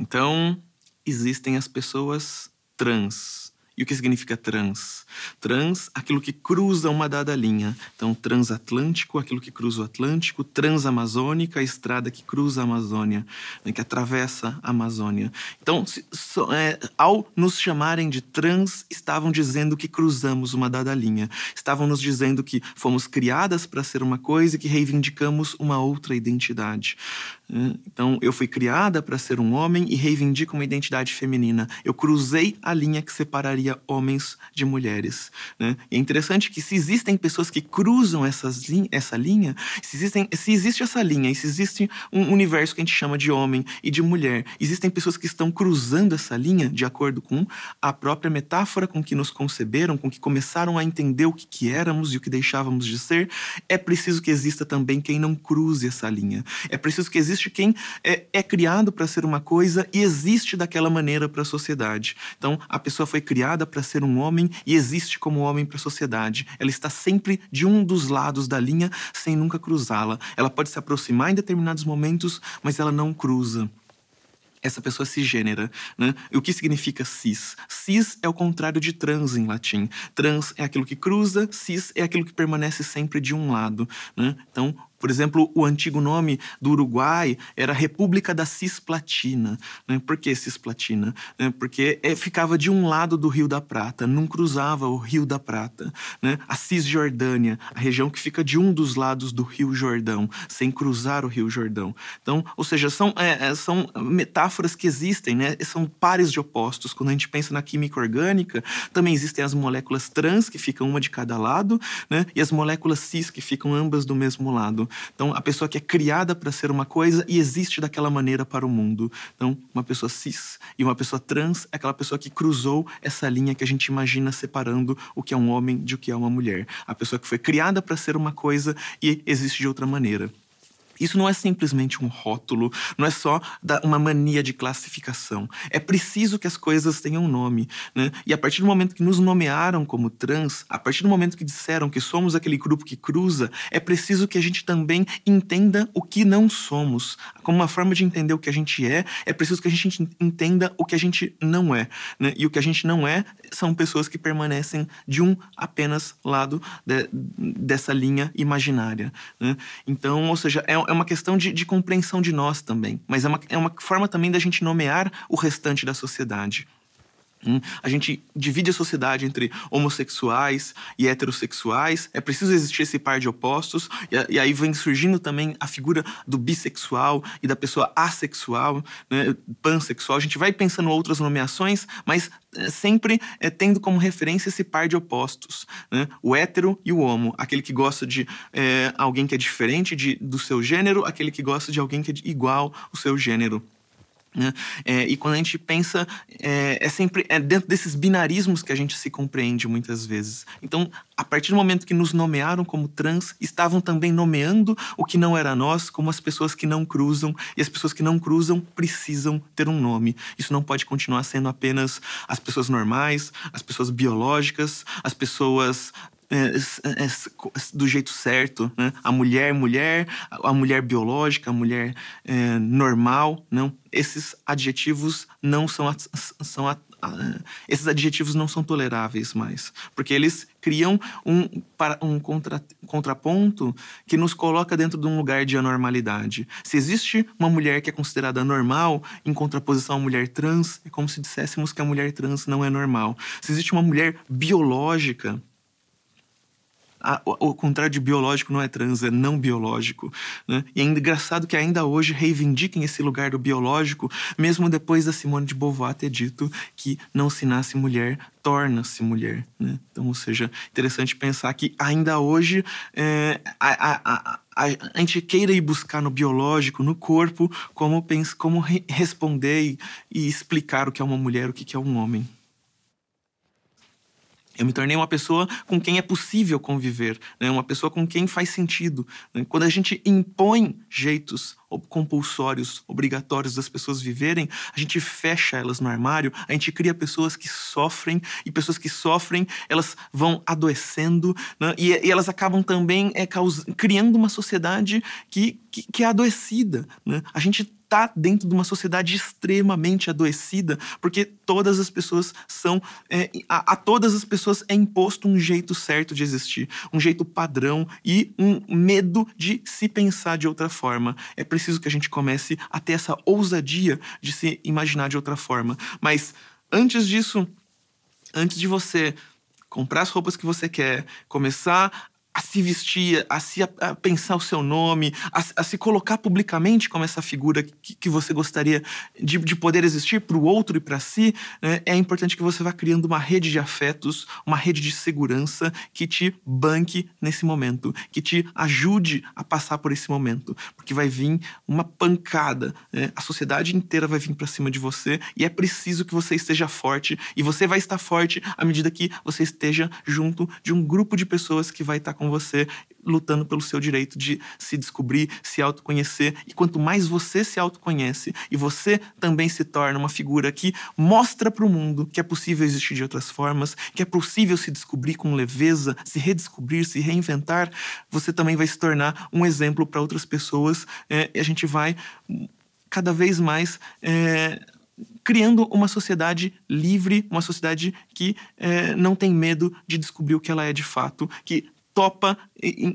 Então, existem as pessoas trans, e o que significa trans? Trans, aquilo que cruza uma dada linha. Então, transatlântico, aquilo que cruza o Atlântico, transamazônica, a estrada que cruza a Amazônia, né, que atravessa a Amazônia. Então, se, so, é, ao nos chamarem de trans, estavam dizendo que cruzamos uma dada linha. Estavam nos dizendo que fomos criadas para ser uma coisa e que reivindicamos uma outra identidade. Né, então, eu fui criada para ser um homem e reivindico uma identidade feminina. Eu cruzei a linha que separaria homens de mulheres. Né? é interessante que se existem pessoas que cruzam essas li essa linha, se, existem, se existe essa linha e se existe um universo que a gente chama de homem e de mulher, existem pessoas que estão cruzando essa linha de acordo com a própria metáfora com que nos conceberam, com que começaram a entender o que, que éramos e o que deixávamos de ser, é preciso que exista também quem não cruze essa linha. É preciso que exista quem é, é criado para ser uma coisa e existe daquela maneira para a sociedade. Então, a pessoa foi criada para ser um homem e existe como homem para a sociedade. Ela está sempre de um dos lados da linha sem nunca cruzá-la. Ela pode se aproximar em determinados momentos, mas ela não cruza essa pessoa é cisgênera. Né? O que significa cis? Cis é o contrário de trans em latim. Trans é aquilo que cruza, cis é aquilo que permanece sempre de um lado. Né? Então, por exemplo, o antigo nome do Uruguai era República da Cisplatina. Né? Por que Cisplatina? Né? Porque é, ficava de um lado do Rio da Prata, não cruzava o Rio da Prata. Né? A Cisjordânia, a região que fica de um dos lados do Rio Jordão, sem cruzar o Rio Jordão. Então, ou seja, são, é, são metáforas que existem, né? são pares de opostos. Quando a gente pensa na química orgânica, também existem as moléculas trans, que ficam uma de cada lado, né? e as moléculas cis, que ficam ambas do mesmo lado. Então, a pessoa que é criada para ser uma coisa e existe daquela maneira para o mundo. Então, uma pessoa cis e uma pessoa trans é aquela pessoa que cruzou essa linha que a gente imagina separando o que é um homem de o que é uma mulher. A pessoa que foi criada para ser uma coisa e existe de outra maneira. Isso não é simplesmente um rótulo, não é só uma mania de classificação. É preciso que as coisas tenham um nome. Né? E a partir do momento que nos nomearam como trans, a partir do momento que disseram que somos aquele grupo que cruza, é preciso que a gente também entenda o que não somos. Como uma forma de entender o que a gente é, é preciso que a gente entenda o que a gente não é. Né? E o que a gente não é são pessoas que permanecem de um apenas lado de, dessa linha imaginária. Né? Então, ou seja, é, é uma questão de, de compreensão de nós também, mas é uma, é uma forma também da gente nomear o restante da sociedade. Hum? A gente divide a sociedade entre homossexuais e heterossexuais. É preciso existir esse par de opostos. E, aí vem surgindo também a figura do bissexual e da pessoa assexual, né? pansexual. A gente vai pensando outras nomeações, mas é, sempre é, tendo como referência esse par de opostos, né? o hétero e o homo, aquele que gosta de é, alguém que é diferente de, do seu gênero, aquele que gosta de alguém que é igual ao seu gênero. Né? É, e quando a gente pensa, é, é, sempre é dentro desses binarismos que a gente se compreende muitas vezes. Então, a partir do momento que nos nomearam como trans, estavam também nomeando o que não era nós como as pessoas que não cruzam, e as pessoas que não cruzam precisam ter um nome. Isso não pode continuar sendo apenas as pessoas normais, as pessoas biológicas, as pessoas é, é, é, do jeito certo, né? A mulher, mulher, a mulher biológica, a mulher é, normal, não. Esses adjetivos não são, são é, esses adjetivos não são toleráveis mais, porque eles criam um, um contra, contraponto que nos coloca dentro de um lugar de anormalidade. Se existe uma mulher que é considerada normal, em contraposição à mulher trans, é como se disséssemos que a mulher trans não é normal. Se existe uma mulher biológica, a, o, o, contrário de biológico não é trans, é não biológico. Né? E é engraçado que ainda hoje reivindiquem esse lugar do biológico, mesmo depois da Simone de Beauvoir ter dito que não se nasce mulher, torna-se mulher. Né? Então, ou seja, interessante pensar que ainda hoje é, a, a, a, gente queira ir buscar no biológico, no corpo, como, como re responder e, e, explicar o que é uma mulher, o que é um homem. Eu me tornei uma pessoa com quem é possível conviver, né? uma pessoa com quem faz sentido. Né? Quando a gente impõe jeitos compulsórios, obrigatórios das pessoas viverem, a gente fecha elas no armário, a gente cria pessoas que sofrem, e pessoas que sofrem, elas vão adoecendo, né? e, e, elas acabam também é, criando uma sociedade que, que, que é adoecida. Né? A gente está dentro de uma sociedade extremamente adoecida, porque todas as pessoas são. É, a, a, todas as pessoas é imposto um jeito certo de existir, um jeito padrão e um medo de se pensar de outra forma. É preciso que a gente comece a ter essa ousadia de se imaginar de outra forma. Mas antes disso, antes de você comprar as roupas que você quer, começar a se vestir, a, se, a, pensar o seu nome, a, a, se colocar publicamente como essa figura que, que você gostaria de, de poder existir para o outro e para si, né? é importante que você vá criando uma rede de afetos, uma rede de segurança que te banque nesse momento, que te ajude a passar por esse momento, porque vai vir uma pancada, né? a sociedade inteira vai vir para cima de você e é preciso que você esteja forte e você vai estar forte à medida que você esteja junto de um grupo de pessoas que vai estar tá com com você, lutando pelo seu direito de se descobrir, se autoconhecer. E quanto mais você se autoconhece e você também se torna uma figura que mostra para o mundo que é possível existir de outras formas, que é possível se descobrir com leveza, se redescobrir, se reinventar, você também vai se tornar um exemplo para outras pessoas é, e a gente vai cada vez mais. É, criando uma sociedade livre, uma sociedade que é, não tem medo de descobrir o que ela é de fato, que topa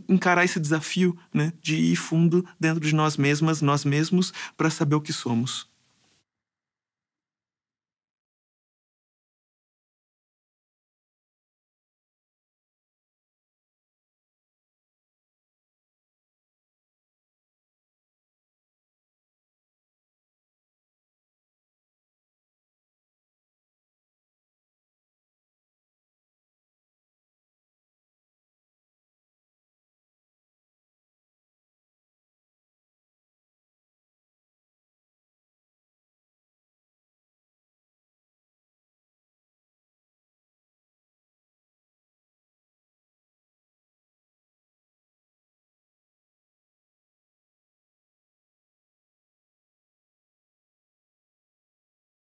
encarar esse desafio né, de ir fundo dentro de nós mesmas, nós mesmos, para saber o que somos.